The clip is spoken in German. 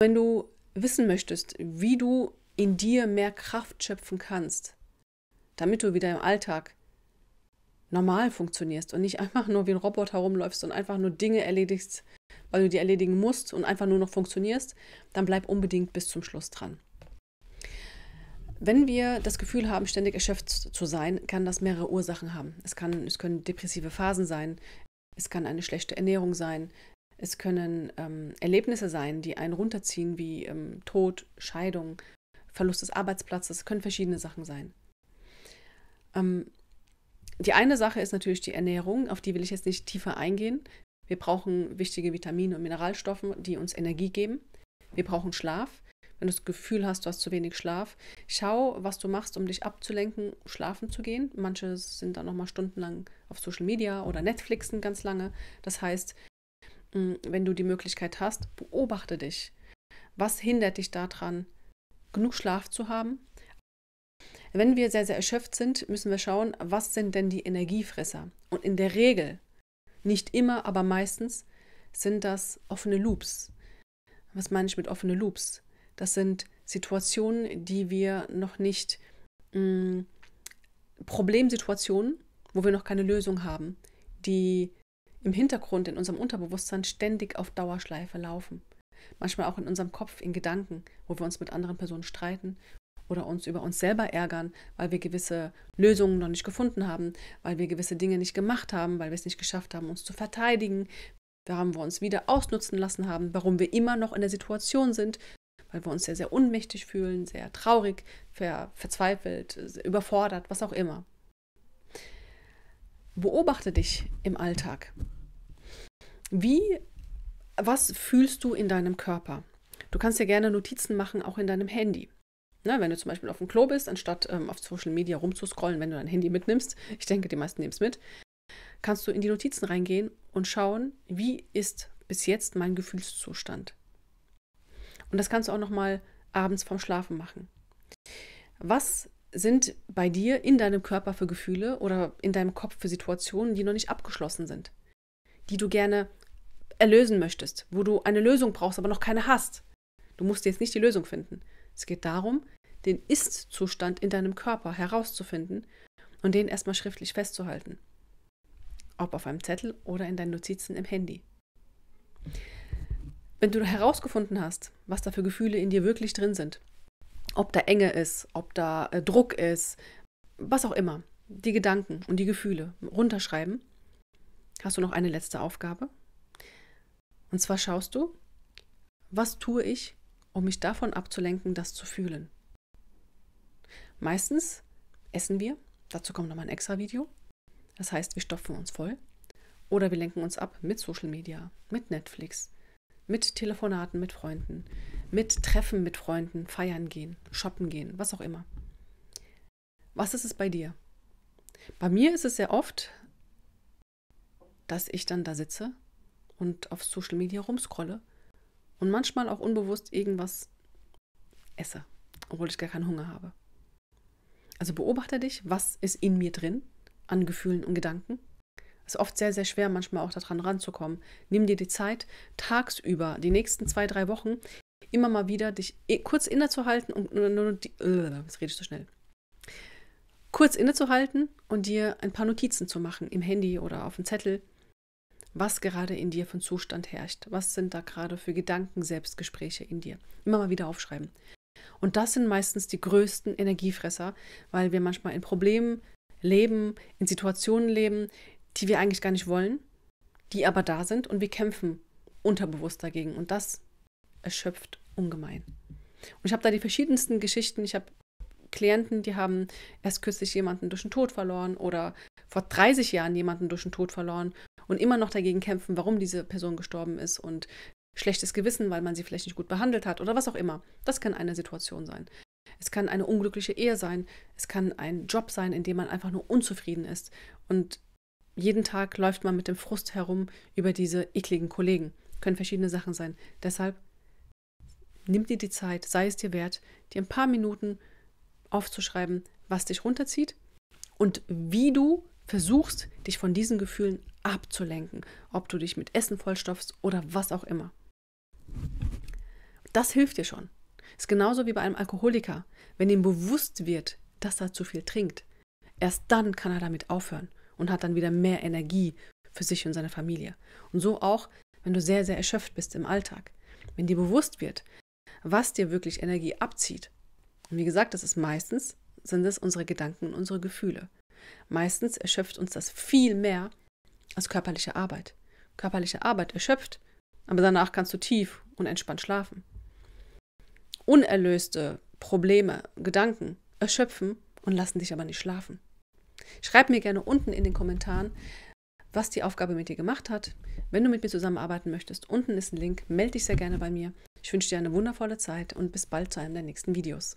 Wenn du wissen möchtest, wie du in dir mehr Kraft schöpfen kannst, damit du wieder im Alltag normal funktionierst und nicht einfach nur wie ein Roboter herumläufst und einfach nur Dinge erledigst, weil du die erledigen musst und einfach nur noch funktionierst, dann bleib unbedingt bis zum Schluss dran. Wenn wir das Gefühl haben, ständig erschöpft zu sein, kann das mehrere Ursachen haben. Es, kann, es können depressive Phasen sein, es kann eine schlechte Ernährung sein, es können ähm, Erlebnisse sein, die einen runterziehen, wie ähm, Tod, Scheidung, Verlust des Arbeitsplatzes, Es können verschiedene Sachen sein. Ähm, die eine Sache ist natürlich die Ernährung, auf die will ich jetzt nicht tiefer eingehen. Wir brauchen wichtige Vitamine und Mineralstoffe, die uns Energie geben. Wir brauchen Schlaf. Wenn du das Gefühl hast, du hast zu wenig Schlaf, schau, was du machst, um dich abzulenken, schlafen zu gehen. Manche sind dann nochmal stundenlang auf Social Media oder Netflixen ganz lange. Das heißt, wenn du die Möglichkeit hast, beobachte dich. Was hindert dich daran, genug Schlaf zu haben? Wenn wir sehr, sehr erschöpft sind, müssen wir schauen, was sind denn die Energiefresser? Und in der Regel, nicht immer, aber meistens, sind das offene Loops. Was meine ich mit offene Loops? Das sind Situationen, die wir noch nicht, mh, hm, Problemsituationen, wo wir noch keine Lösung haben, die im Hintergrund, in unserem Unterbewusstsein ständig auf Dauerschleife laufen. Manchmal auch in unserem Kopf, in Gedanken, wo wir uns mit anderen Personen streiten oder uns über uns selber ärgern, weil wir gewisse Lösungen noch nicht gefunden haben, weil wir gewisse Dinge nicht gemacht haben, weil wir es nicht geschafft haben, uns zu verteidigen, warum wir uns wieder ausnutzen lassen haben, warum wir immer noch in der Situation sind, weil wir uns sehr, sehr unmächtig fühlen, sehr traurig, ver verzweifelt, überfordert, was auch immer. Beobachte dich im Alltag. Wie, was fühlst du in deinem Körper? Du kannst ja gerne Notizen machen, auch in deinem Handy. Na, ne, wenn du zum Beispiel auf dem Klo bist, anstatt ähm, auf Social Media rumzuscrollen, wenn du dein Handy mitnimmst, ich denke, die meisten nehmen es mit, kannst du in die Notizen reingehen und schauen, wie ist bis jetzt mein Gefühlszustand. Und das kannst du auch nochmal abends vorm Schlafen machen. Was sind bei dir in deinem Körper für Gefühle oder in deinem Kopf für Situationen, die noch nicht abgeschlossen sind, die du gerne erlösen möchtest, wo du eine Lösung brauchst, aber noch keine hast. Du musst jetzt nicht die Lösung finden. Es geht darum, den Ist-Zustand in deinem Körper herauszufinden und den erstmal schriftlich festzuhalten. Ob auf einem Zettel oder in deinen Notizen im Handy. Wenn du herausgefunden hast, was da für Gefühle in dir wirklich drin sind, ob da Enge ist, ob da äh, Druck ist, was auch immer, die Gedanken und die Gefühle runterschreiben, hast du noch eine letzte Aufgabe und zwar schaust du, was tue ich, um mich davon abzulenken, das zu fühlen. Meistens essen wir, dazu kommt nochmal ein extra Video. Das heißt, wir stopfen uns voll oder wir lenken uns ab mit Social Media, mit Netflix, mit Telefonaten mit Freunden, mit Treffen mit Freunden, feiern gehen, shoppen gehen, was auch immer. Was ist es bei dir? Bei mir ist es sehr oft, dass ich dann da sitze und auf Social Media rumscrolle und manchmal auch unbewusst irgendwas esse, obwohl ich gar keinen Hunger habe. Also beobachte dich, was ist in mir drin an Gefühlen und Gedanken. Es ist oft sehr, sehr schwer, manchmal auch daran ranzukommen. Nimm dir die Zeit, tagsüber, die nächsten zwei, drei Wochen, immer mal wieder dich kurz innezuhalten und äh, jetzt rede ich so schnell. Kurz innezuhalten und dir ein paar Notizen zu machen im Handy oder auf dem Zettel was gerade in dir für ein Zustand herrscht. Was sind da gerade für Gedanken, Selbstgespräche in dir? Immer mal wieder aufschreiben. Und das sind meistens die größten Energiefresser, weil wir manchmal in Problemen leben, in Situationen leben, die wir eigentlich gar nicht wollen, die aber da sind und wir kämpfen unterbewusst dagegen. Und das erschöpft ungemein. Und ich habe da die verschiedensten Geschichten. Ich habe Klienten, die haben erst kürzlich jemanden durch den Tod verloren oder vor 30 Jahren jemanden durch den Tod verloren und immer noch dagegen kämpfen, warum diese Person gestorben ist und schlechtes Gewissen, weil man sie vielleicht nicht gut behandelt hat oder was auch immer. Das kann eine Situation sein. Es kann eine unglückliche Ehe sein, es kann ein Job sein, in dem man einfach nur unzufrieden ist und jeden Tag läuft man mit dem Frust herum über diese ekligen Kollegen. Können verschiedene Sachen sein. Deshalb nimm dir die Zeit, sei es dir wert, dir ein paar Minuten aufzuschreiben, was dich runterzieht und wie du versuchst, dich von diesen Gefühlen abzulenken, ob du dich mit Essen vollstopfst oder was auch immer. Das hilft dir schon. Ist genauso wie bei einem Alkoholiker. Wenn ihm bewusst wird, dass er zu viel trinkt, erst dann kann er damit aufhören und hat dann wieder mehr Energie für sich und seine Familie. Und so auch, wenn du sehr, sehr erschöpft bist im Alltag. Wenn dir bewusst wird, was dir wirklich Energie abzieht. Und wie gesagt, das ist meistens, sind es unsere Gedanken und unsere Gefühle. Meistens erschöpft uns das viel mehr als körperliche Arbeit. Körperliche Arbeit erschöpft, aber danach kannst du tief und entspannt schlafen. Unerlöste Probleme, Gedanken erschöpfen und lassen dich aber nicht schlafen. Schreib mir gerne unten in den Kommentaren, was die Aufgabe mit dir gemacht hat. Wenn du mit mir zusammenarbeiten möchtest, unten ist ein Link, melde dich sehr gerne bei mir. Ich wünsche dir eine wundervolle Zeit und bis bald zu einem der nächsten Videos.